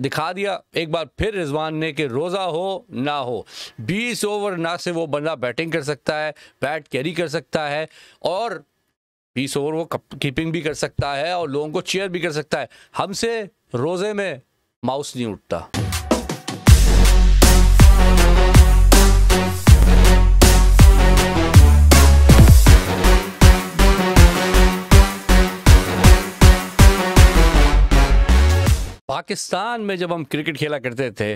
दिखा दिया एक बार फिर रिजवान ने कि रोज़ा हो ना हो 20 ओवर ना से वो बंदा बैटिंग कर सकता है बैट कैरी कर सकता है और 20 ओवर वो कीपिंग भी कर सकता है और लोगों को चेयर भी कर सकता है हमसे रोज़े में माउस नहीं उठता पाकिस्तान में जब हम क्रिकेट खेला करते थे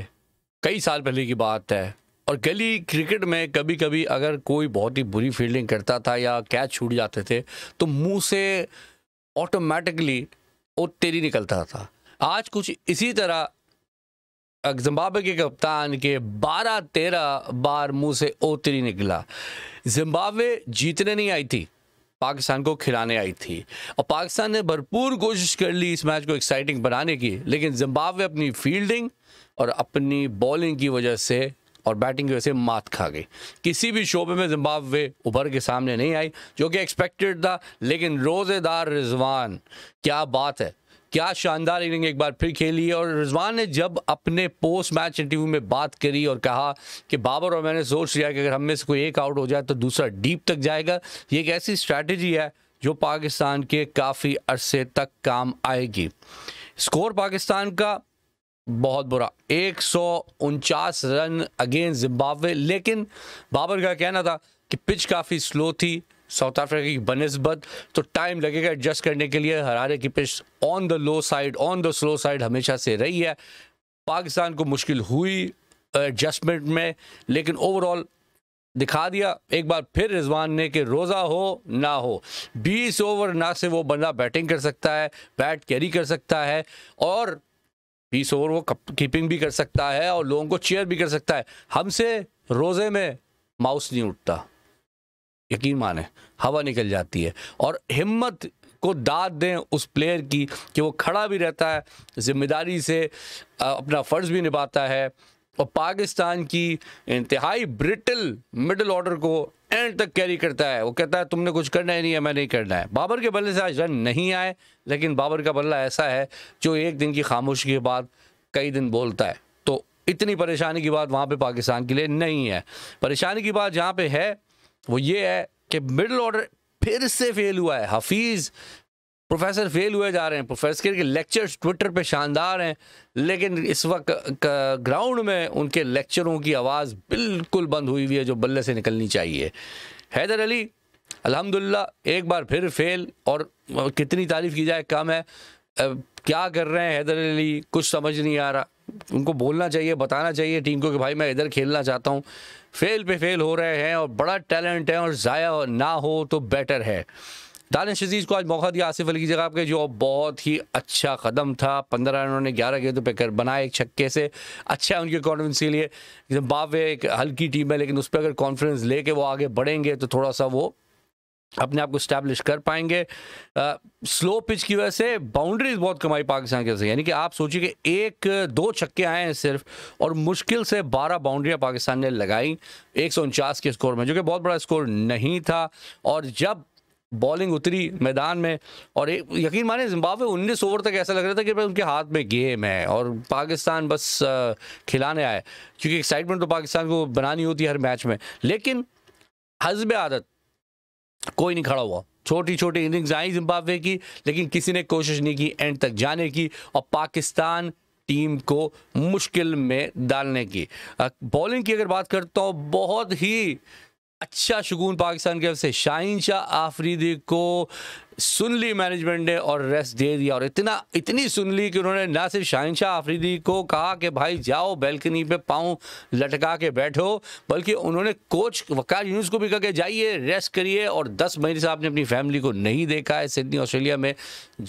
कई साल पहले की बात है और गली क्रिकेट में कभी कभी अगर कोई बहुत ही बुरी फील्डिंग करता था या कैच छूट जाते थे तो मुंह से ऑटोमेटिकली वो तेरी निकलता था आज कुछ इसी तरह जिम्बाब्वे के कप्तान के 12-13 बार मुंह से ओ तेरी निकला जिम्बाब्वे जीतने नहीं आई थी पाकिस्तान को खिलाने आई थी और पाकिस्तान ने भरपूर कोशिश कर ली इस मैच को एक्साइटिंग बनाने की लेकिन जिम्बाब्वे अपनी फील्डिंग और अपनी बॉलिंग की वजह से और बैटिंग की वजह से मात खा गई किसी भी शोबे में जिम्बाब्वे उभर के सामने नहीं आई जो कि एक्सपेक्टेड था लेकिन रोज़ेदार रिजवान क्या बात है क्या शानदार इनिंग एक बार फिर खेली और रिजवान ने जब अपने पोस्ट मैच इंटरव्यू में बात करी और कहा कि बाबर और मैंने सोच लिया कि अगर हम में से कोई एक आउट हो जाए तो दूसरा डीप तक जाएगा ये एक ऐसी स्ट्रैटेजी है जो पाकिस्तान के काफ़ी अरसे तक काम आएगी स्कोर पाकिस्तान का बहुत बुरा एक रन अगेंस्ट जिम्बावे लेकिन बाबर का कहना था कि पिच काफ़ी स्लो थी साउथ अफ्रीका की बनस्बत तो टाइम लगेगा एडजस्ट करने के लिए हरारे की pitch on the low side on the slow side हमेशा से रही है पाकिस्तान को मुश्किल हुई एडजस्टमेंट में लेकिन ओवरऑल दिखा दिया एक बार फिर रिजवान ने कि रोज़ा हो ना हो 20 ओवर ना से वो बंदा बैटिंग कर सकता है बैट कैरी कर सकता है और 20 ओवर वो कीपिंग भी कर सकता है और लोगों को चेयर भी कर सकता है हमसे रोज़े में माउस नहीं उठता यकीन माने हवा निकल जाती है और हिम्मत को दाद दें उस प्लेयर की कि वो खड़ा भी रहता है ज़िम्मेदारी से अपना फ़र्ज़ भी निभाता है और पाकिस्तान की इंतहाई ब्रिटल मिडल ऑर्डर को एंड तक कैरी करता है वो कहता है तुमने कुछ करना ही नहीं है मैं नहीं करना है बाबर के बल्ले से आज रन नहीं आए लेकिन बाबर का बल्ला ऐसा है जो एक दिन की खामोशी के बाद कई दिन बोलता है तो इतनी परेशानी की बात वहाँ पर पाकिस्तान के लिए नहीं है परेशानी की बात जहाँ पर है वो ये है कि मिडल ऑर्डर फिर से फेल हुआ है हफीज़ प्रोफेसर फेल हुए जा रहे हैं प्रोफेसर के लेक्चर्स ट्विटर पे शानदार हैं लेकिन इस वक्त ग्राउंड में उनके लेक्चरों की आवाज़ बिल्कुल बंद हुई हुई है जो बल्ले से निकलनी चाहिए हैदर अली अल्हम्दुलिल्लाह एक बार फिर फेल और कितनी तारीफ़ की जाए कम है क्या कर रहे हैं हैदर अली कुछ समझ नहीं आ रहा उनको बोलना चाहिए बताना चाहिए टीम को कि भाई मैं इधर खेलना चाहता हूँ फेल पे फेल हो रहे हैं और बड़ा टैलेंट है और ज़ाया ना हो तो बेटर है दानिश अजीज़ को आज मौका दिया आसिफ अली की जगह पे जो बहुत ही अच्छा कदम था पंद्रह रन उन्होंने ग्यारह गेंदों पे कर बनाए एक छक्के से अच्छा है उनके कॉन्फिडेंस के लिए जिम्बाब्वे एक हल्की टीम है लेकिन उस पर अगर कॉन्फिडेंस लेके वो आगे बढ़ेंगे तो थोड़ा सा वो अपने आप को स्टैब्लिश कर पाएंगे आ, स्लो पिच की वजह से बाउंड्रीज बहुत कमाई पाकिस्तान की वजह से यानी कि आप सोचिए कि एक दो छक्के आए हैं सिर्फ और मुश्किल से 12 बाउंड्रियाँ पाकिस्तान ने लगाई एक के स्कोर में जो कि बहुत बड़ा स्कोर नहीं था और जब बॉलिंग उतरी मैदान में और एक यकीन माने जिम्बावे 19 ओवर तक ऐसा लग रहा था कि भाई उनके हाथ में गेम है और पाकिस्तान बस खिलाने आए क्योंकि एक्साइटमेंट तो पाकिस्तान को बनानी होती है हर मैच में लेकिन हजब आदत कोई नहीं खड़ा हुआ छोटी छोटी इनिंग्स आई जिम्बाब्वे की लेकिन किसी ने कोशिश नहीं की एंड तक जाने की और पाकिस्तान टीम को मुश्किल में डालने की बॉलिंग की अगर बात करता तो हूँ बहुत ही अच्छा शगुन पाकिस्तान की तरफ से शाहिन शाह आफरीदी को सुन ली मैनेजमेंट ने और रेस्ट दे दिया और इतना इतनी सुन ली कि उन्होंने ना सिर्फ शाहिन शाह आफरीदी को कहा कि भाई जाओ बैल्कनी पे पाँव लटका के बैठो बल्कि उन्होंने कोच वकार यूनुस को भी कहा कि जाइए रेस्ट करिए और 10 महीने से आपने अपनी फैमिली को नहीं देखा है सिडनी ऑस्ट्रेलिया में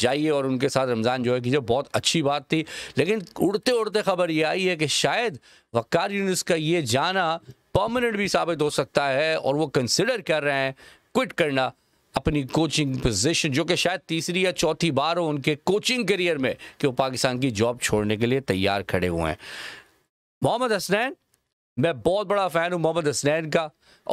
जाइए और उनके साथ रमज़ान जो है कीजिए बहुत अच्छी बात थी लेकिन उड़ते उड़ते खबर ये आई है कि शायद वकार यूनुस का ये जाना परमानेंट भी साबित हो सकता है और वो कंसिडर कर रहे हैं क्विट करना अपनी कोचिंग पोजीशन जो कि शायद तीसरी या चौथी बार हो उनके कोचिंग करियर में कि वो पाकिस्तान की जॉब छोड़ने के लिए तैयार खड़े हुए हैं मोहम्मद हसनैन मैं बहुत बड़ा फ़ैन हूँ मोहम्मद हसनैन का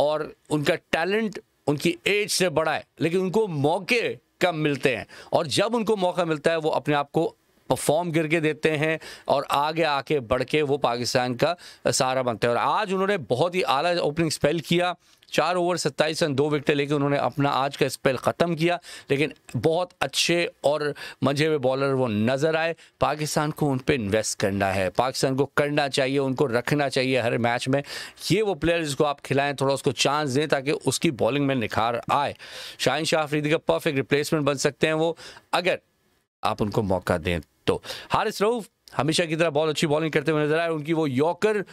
और उनका टैलेंट उनकी एज से बड़ा है लेकिन उनको मौके कम मिलते हैं और जब उनको मौका मिलता है वो अपने आप को परफॉर्म करके देते हैं और आगे आके बढ़ के वो पाकिस्तान का सहारा बनते हैं और आज उन्होंने बहुत ही आला ओपनिंग स्पेल किया चार ओवर सत्ताईस रन दो विकेटें लेकर उन्होंने अपना आज का स्पेल ख़त्म किया लेकिन बहुत अच्छे और मजे हुए बॉलर वो नज़र आए पाकिस्तान को उन पर इन्वेस्ट करना है पाकिस्तान को करना चाहिए उनको रखना चाहिए हर मैच में ये वो प्लेयर जिसको आप खिलाएं थोड़ा उसको चांस दें ताकि उसकी बॉलिंग में निखार आए शाहिन शाह आफरीदी का परफेक्ट रिप्लेसमेंट बन सकते हैं वो अगर आप उनको मौका दें तो हारिस रऊफ हमेशा की तरह बहुत अच्छी बॉलिंग करते हुए नजर आए उनकी वो यॉकर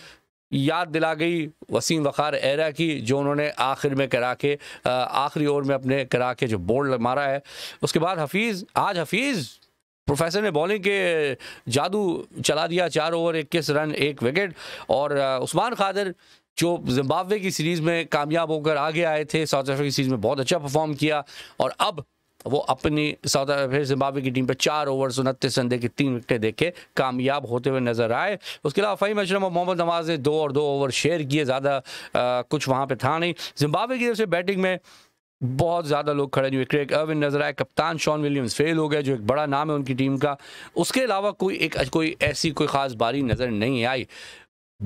याद दिला गई वसीम वक़ार एरा की जो उन्होंने आखिर में करा के आखिरी ओवर में अपने करा के जो बोर्ड मारा है उसके बाद हफीज़ आज हफीज़ प्रोफेसर ने बॉलिंग के जादू चला दिया चार ओवर इक्कीस रन एक विकेट और उस्मान खादर जो जिम्बाब्वे की सीरीज़ में कामयाब होकर आगे आए थे साउथ अफ्रीका की सीरीज़ में बहुत अच्छा परफॉर्म किया और अब वो अपनी साउथ फिर जिम्बाबे की टीम पर चार ओवर्स उनतीस रन के तीन विकटें देखे कामयाब होते हुए नजर आए उसके अलावा फ़हीम अशरम और मोहम्मद नवाज ने दो और दो ओवर शेयर किए ज़्यादा कुछ वहाँ पर था नहीं जिम्बाबे की तरफ से बैटिंग में बहुत ज़्यादा लोग खड़े हुए क्रेक अविन नजर आए कप्तान शॉन विलियम्स फेल हो गए जो एक बड़ा नाम है उनकी टीम का उसके अलावा कोई एक कोई ऐसी कोई ख़ास बारी नज़र नहीं आई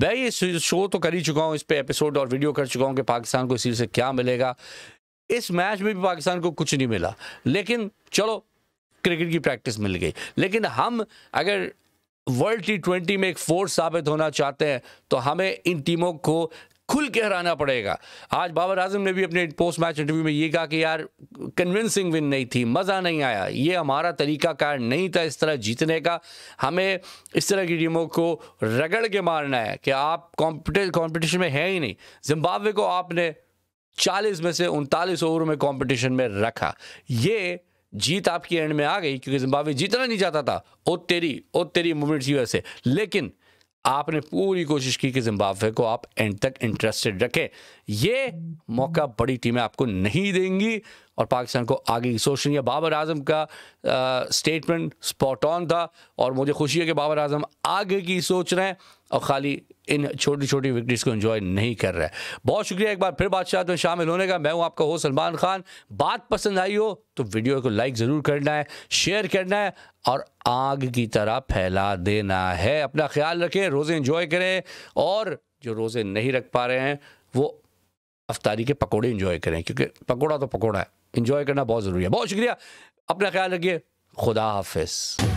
मैं ये शो तो कर ही चुका हूँ इस पर एपिसोड और वीडियो कर चुका हूँ कि पाकिस्तान को इस चीज़ से क्या मिलेगा इस मैच में भी पाकिस्तान को कुछ नहीं मिला लेकिन चलो क्रिकेट की प्रैक्टिस मिल गई लेकिन हम अगर वर्ल्ड टी ट्वेंटी में एक फोर्स साबित होना चाहते हैं तो हमें इन टीमों को खुल के हराना पड़ेगा आज बाबर आजम ने भी अपने पोस्ट मैच इंटरव्यू में ये कहा कि यार कन्विंसिंग विन नहीं थी मज़ा नहीं आया ये हमारा तरीका कार नहीं था इस तरह जीतने का हमें इस तरह की टीमों को रगड़ के मारना है कि आप कॉम्पिटिशन में हैं ही नहीं जिम्बाब्वे को आपने चालीस में से उनतालीस ओवर में कंपटीशन में रखा ये जीत आपकी एंड में आ गई क्योंकि जिम्बाब्वे जीतना नहीं चाहता था ओ तेरी ओ तेरी मूवमेंट मूवमेंट्स यूएसए लेकिन आपने पूरी कोशिश की कि जिम्बाब्वे को आप एंड तक इंटरेस्टेड रखें ये मौका बड़ी टीमें आपको नहीं देंगी और पाकिस्तान को आगे की सोचनी है बाबर आजम का स्टेटमेंट स्पॉट ऑन था और मुझे खुशी है कि बाबर आजम आगे की सोच रहे हैं और खाली इन छोटी छोटी विक्ट्रीज को एंजॉय नहीं कर रहा है बहुत शुक्रिया एक बार फिर बादशाह में शामिल होने का मैं हूं आपका हो सलमान खान बात पसंद आई हो तो वीडियो को लाइक ज़रूर करना है शेयर करना है और आग की तरह फैला देना है अपना ख्याल रखें रोज़े इन्जॉय करें और जो रोज़े नहीं रख पा रहे हैं वो अफ्तारी के पकौड़े इन्जॉय करें क्योंकि पकौड़ा तो पकौड़ा है इन्जॉय करना बहुत ज़रूरी है बहुत शुक्रिया अपना ख्याल रखिए खुदा हाफिज़